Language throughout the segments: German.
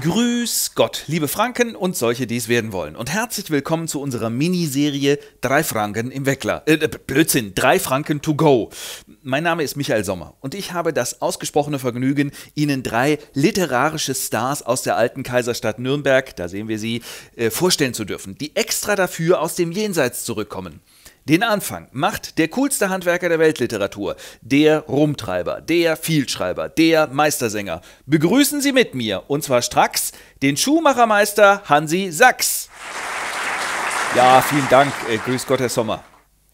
Grüß Gott, liebe Franken und solche, die es werden wollen. Und herzlich willkommen zu unserer Miniserie Drei Franken im Weckler. Äh, Blödsinn, Drei Franken to go. Mein Name ist Michael Sommer und ich habe das ausgesprochene Vergnügen, Ihnen drei literarische Stars aus der alten Kaiserstadt Nürnberg, da sehen wir sie, äh, vorstellen zu dürfen, die extra dafür aus dem Jenseits zurückkommen. Den Anfang macht der coolste Handwerker der Weltliteratur, der Rumtreiber, der Vielschreiber, der Meistersänger. Begrüßen Sie mit mir, und zwar stracks, den Schuhmachermeister Hansi Sachs. Ja, vielen Dank. Äh, grüß Gott, Herr Sommer.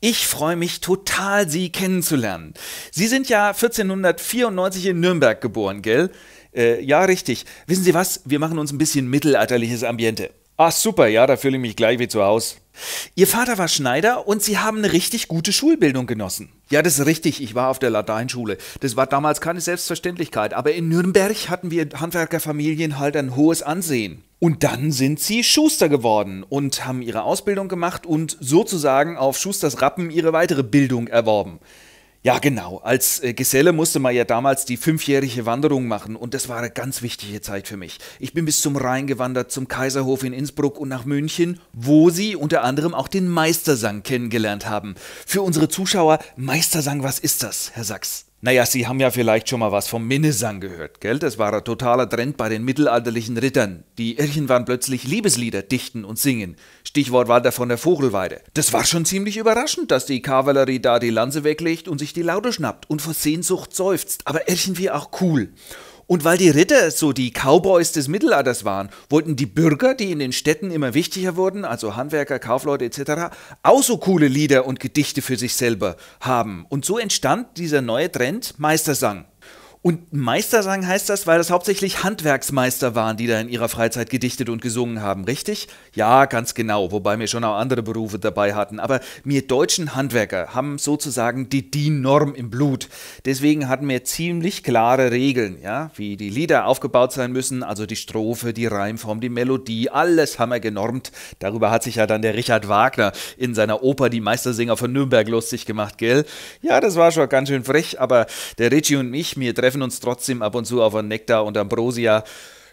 Ich freue mich total, Sie kennenzulernen. Sie sind ja 1494 in Nürnberg geboren, gell? Äh, ja, richtig. Wissen Sie was? Wir machen uns ein bisschen mittelalterliches Ambiente. Ach super, ja, da fühle ich mich gleich wie zu Hause. Ihr Vater war Schneider und Sie haben eine richtig gute Schulbildung genossen. Ja, das ist richtig. Ich war auf der Lateinschule. Das war damals keine Selbstverständlichkeit. Aber in Nürnberg hatten wir Handwerkerfamilien halt ein hohes Ansehen. Und dann sind sie Schuster geworden und haben ihre Ausbildung gemacht und sozusagen auf Schusters Rappen ihre weitere Bildung erworben. Ja, genau. Als äh, Geselle musste man ja damals die fünfjährige Wanderung machen und das war eine ganz wichtige Zeit für mich. Ich bin bis zum Rhein gewandert, zum Kaiserhof in Innsbruck und nach München, wo sie unter anderem auch den Meistersang kennengelernt haben. Für unsere Zuschauer, Meistersang, was ist das, Herr Sachs? Naja, Sie haben ja vielleicht schon mal was vom Minnesang gehört, gell? Das war ein totaler Trend bei den mittelalterlichen Rittern. Die irgendwann plötzlich Liebeslieder dichten und singen. Stichwort Walter von der Vogelweide. Das war schon ziemlich überraschend, dass die Kavallerie da die Lanze weglegt und sich die Laute schnappt und vor Sehnsucht seufzt. Aber irgendwie auch cool. Und weil die Ritter so die Cowboys des Mittelalters waren, wollten die Bürger, die in den Städten immer wichtiger wurden, also Handwerker, Kaufleute etc., auch so coole Lieder und Gedichte für sich selber haben. Und so entstand dieser neue Trend Meistersang. Und Meistersang heißt das, weil das hauptsächlich Handwerksmeister waren, die da in ihrer Freizeit gedichtet und gesungen haben, richtig? Ja, ganz genau, wobei wir schon auch andere Berufe dabei hatten. Aber wir deutschen Handwerker haben sozusagen die DIN-Norm im Blut. Deswegen hatten wir ziemlich klare Regeln, ja, wie die Lieder aufgebaut sein müssen, also die Strophe, die Reimform, die Melodie, alles haben wir genormt. Darüber hat sich ja dann der Richard Wagner in seiner Oper Die Meistersinger von Nürnberg lustig gemacht, gell? Ja, das war schon ganz schön frech, aber der Richie und ich, mir treffen treffen uns trotzdem ab und zu auf ein Nektar und Ambrosia.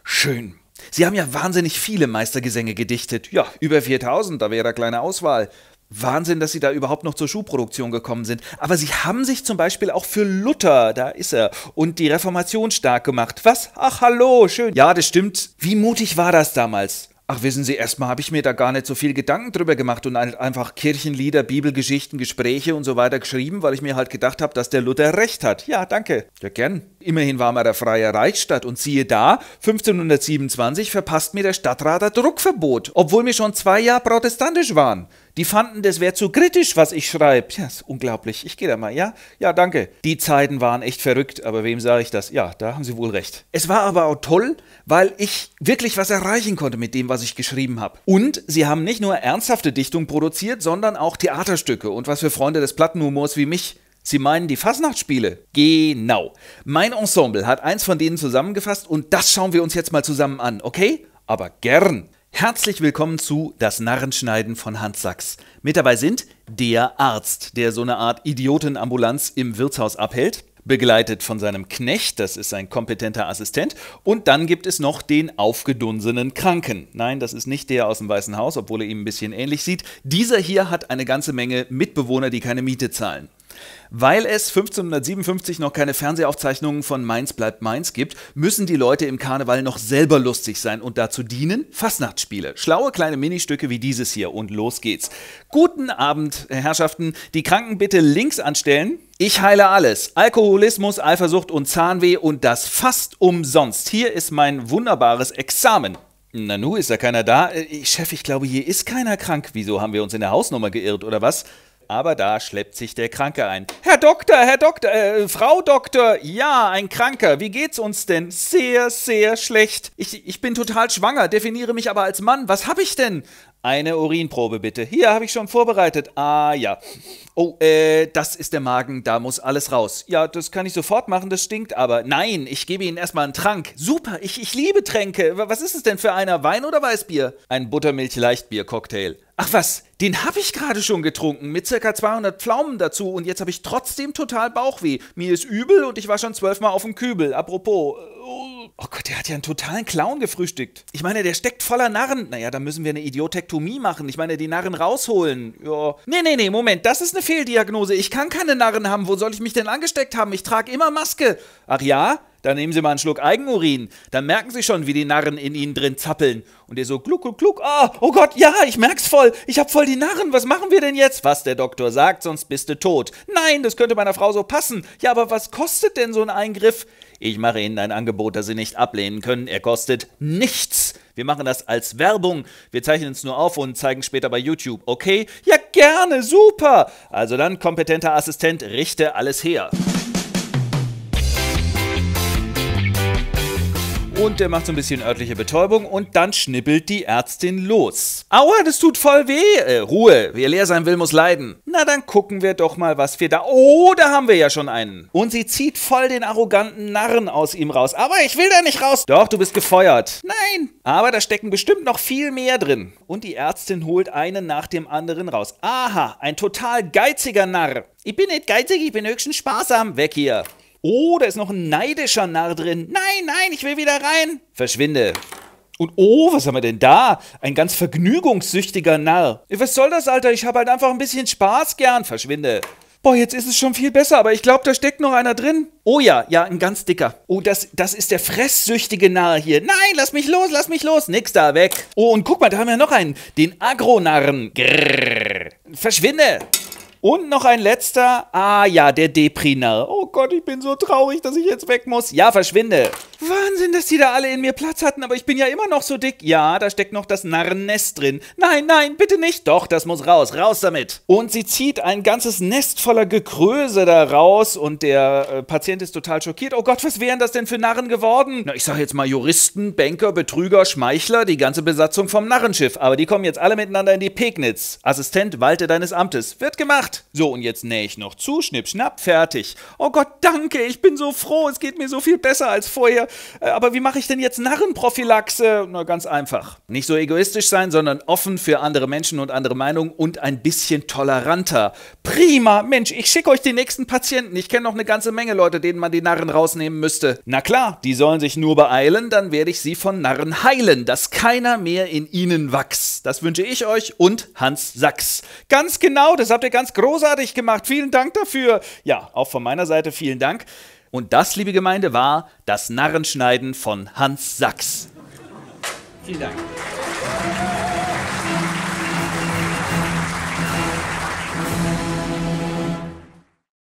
Schön. Sie haben ja wahnsinnig viele Meistergesänge gedichtet. Ja, über 4000, da wäre eine kleine Auswahl. Wahnsinn, dass Sie da überhaupt noch zur Schuhproduktion gekommen sind. Aber Sie haben sich zum Beispiel auch für Luther, da ist er, und die Reformation stark gemacht. Was? Ach, hallo, schön. Ja, das stimmt. Wie mutig war das damals? Ach, wissen Sie, erstmal habe ich mir da gar nicht so viel Gedanken drüber gemacht und einfach Kirchenlieder, Bibelgeschichten, Gespräche und so weiter geschrieben, weil ich mir halt gedacht habe, dass der Luther recht hat. Ja, danke. Ja, gern. Immerhin war der freie Reichsstadt und siehe da, 1527 verpasst mir der Stadtrater Druckverbot, obwohl wir schon zwei Jahre protestantisch waren. Die fanden, das wäre zu kritisch, was ich schreibe. Ja, ist unglaublich. Ich gehe da mal, ja? Ja, danke. Die Zeiten waren echt verrückt, aber wem sage ich das? Ja, da haben Sie wohl recht. Es war aber auch toll, weil ich wirklich was erreichen konnte mit dem, was ich geschrieben habe. Und Sie haben nicht nur ernsthafte Dichtung produziert, sondern auch Theaterstücke und was für Freunde des Plattenhumors wie mich. Sie meinen die Fasnachtspiele? Genau. Mein Ensemble hat eins von denen zusammengefasst und das schauen wir uns jetzt mal zusammen an, okay? Aber gern. Herzlich willkommen zu Das Narrenschneiden von Hans Sachs. Mit dabei sind der Arzt, der so eine Art Idiotenambulanz im Wirtshaus abhält, begleitet von seinem Knecht, das ist ein kompetenter Assistent, und dann gibt es noch den aufgedunsenen Kranken. Nein, das ist nicht der aus dem Weißen Haus, obwohl er ihm ein bisschen ähnlich sieht. Dieser hier hat eine ganze Menge Mitbewohner, die keine Miete zahlen. Weil es 1557 noch keine Fernsehaufzeichnungen von Mainz bleibt Mainz gibt, müssen die Leute im Karneval noch selber lustig sein und dazu dienen Fastnachtsspiele. Schlaue kleine Ministücke wie dieses hier und los geht's. Guten Abend, Herrschaften. Die Kranken bitte links anstellen. Ich heile alles. Alkoholismus, Eifersucht und Zahnweh und das fast umsonst. Hier ist mein wunderbares Examen. Nanu, ist da keiner da? Äh, Chef, ich glaube, hier ist keiner krank. Wieso haben wir uns in der Hausnummer geirrt oder was? Aber da schleppt sich der Kranke ein. Herr Doktor, Herr Doktor, äh, Frau Doktor, ja, ein Kranker. Wie geht's uns denn? Sehr, sehr schlecht. Ich, ich bin total schwanger, definiere mich aber als Mann. Was hab ich denn? Eine Urinprobe bitte. Hier habe ich schon vorbereitet. Ah ja. Oh, äh, das ist der Magen, da muss alles raus. Ja, das kann ich sofort machen, das stinkt aber. Nein, ich gebe Ihnen erstmal einen Trank. Super, ich, ich liebe Tränke. Was ist es denn für einer? Wein oder Weißbier? Ein Buttermilch-Leichtbier-Cocktail. Ach was, den habe ich gerade schon getrunken, mit circa 200 Pflaumen dazu und jetzt habe ich trotzdem total Bauchweh. Mir ist übel und ich war schon zwölfmal auf dem Kübel. Apropos. Äh, oh. Oh Gott, der hat ja einen totalen Clown gefrühstückt. Ich meine, der steckt voller Narren. Naja, dann müssen wir eine Idiotektomie machen. Ich meine, die Narren rausholen. Ja. Nee, nee, nee, Moment, das ist eine Fehldiagnose. Ich kann keine Narren haben. Wo soll ich mich denn angesteckt haben? Ich trage immer Maske. Ach ja? Dann nehmen Sie mal einen Schluck Eigenurin. Dann merken Sie schon, wie die Narren in Ihnen drin zappeln. Und ihr so gluck, gluck, gluck. oh, oh Gott, ja, ich merk's voll. Ich hab voll die Narren. Was machen wir denn jetzt? Was der Doktor sagt, sonst bist du tot. Nein, das könnte meiner Frau so passen. Ja, aber was kostet denn so ein Eingriff? Ich mache Ihnen ein Angebot, das Sie nicht ablehnen können. Er kostet nichts. Wir machen das als Werbung. Wir zeichnen es nur auf und zeigen später bei YouTube. Okay? Ja, gerne, super. Also dann, kompetenter Assistent, richte alles her. und der macht so ein bisschen örtliche Betäubung und dann schnippelt die Ärztin los. Aua, das tut voll weh. Äh, Ruhe, wer leer sein will, muss leiden. Na, dann gucken wir doch mal, was wir da... Oh, da haben wir ja schon einen. Und sie zieht voll den arroganten Narren aus ihm raus. Aber ich will da nicht raus. Doch, du bist gefeuert. Nein. Aber da stecken bestimmt noch viel mehr drin. Und die Ärztin holt einen nach dem anderen raus. Aha, ein total geiziger Narr. Ich bin nicht geizig, ich bin höchstens sparsam. Weg hier. Oh, da ist noch ein neidischer Narr drin. Nein, nein, ich will wieder rein. Verschwinde. Und oh, was haben wir denn da? Ein ganz vergnügungssüchtiger Narr. Was soll das, Alter? Ich habe halt einfach ein bisschen Spaß gern. Verschwinde. Boah, jetzt ist es schon viel besser, aber ich glaube, da steckt noch einer drin. Oh ja, ja, ein ganz dicker. Oh, das, das ist der fresssüchtige Narr hier. Nein, lass mich los, lass mich los. Nix da, weg. Oh, und guck mal, da haben wir noch einen. Den Agronarren. Grrr. Verschwinde. Und noch ein letzter. Ah ja, der Depriner. Oh Gott, ich bin so traurig, dass ich jetzt weg muss. Ja, verschwinde. Wahnsinn, dass die da alle in mir Platz hatten, aber ich bin ja immer noch so dick. Ja, da steckt noch das Narrennest drin. Nein, nein, bitte nicht. Doch, das muss raus. Raus damit. Und sie zieht ein ganzes Nest voller Gekröse da raus und der äh, Patient ist total schockiert. Oh Gott, was wären das denn für Narren geworden? Na, ich sag jetzt mal Juristen, Banker, Betrüger, Schmeichler, die ganze Besatzung vom Narrenschiff. Aber die kommen jetzt alle miteinander in die Pegnitz. Assistent, walte deines Amtes. Wird gemacht gemacht. So, und jetzt nähe ich noch zu, schnipp, schnapp, fertig. Oh Gott, danke, ich bin so froh, es geht mir so viel besser als vorher. Äh, aber wie mache ich denn jetzt Narrenprophylaxe? Na, ganz einfach. Nicht so egoistisch sein, sondern offen für andere Menschen und andere Meinungen und ein bisschen toleranter. Prima, Mensch, ich schicke euch den nächsten Patienten. Ich kenne noch eine ganze Menge Leute, denen man die Narren rausnehmen müsste. Na klar, die sollen sich nur beeilen, dann werde ich sie von Narren heilen, dass keiner mehr in ihnen wachs. Das wünsche ich euch und Hans Sachs. Ganz genau, das habt ihr ganz großartig gemacht. Vielen Dank dafür. Ja, auch von meiner Seite vielen Dank. Und das, liebe Gemeinde, war das Narrenschneiden von Hans Sachs. Vielen Dank.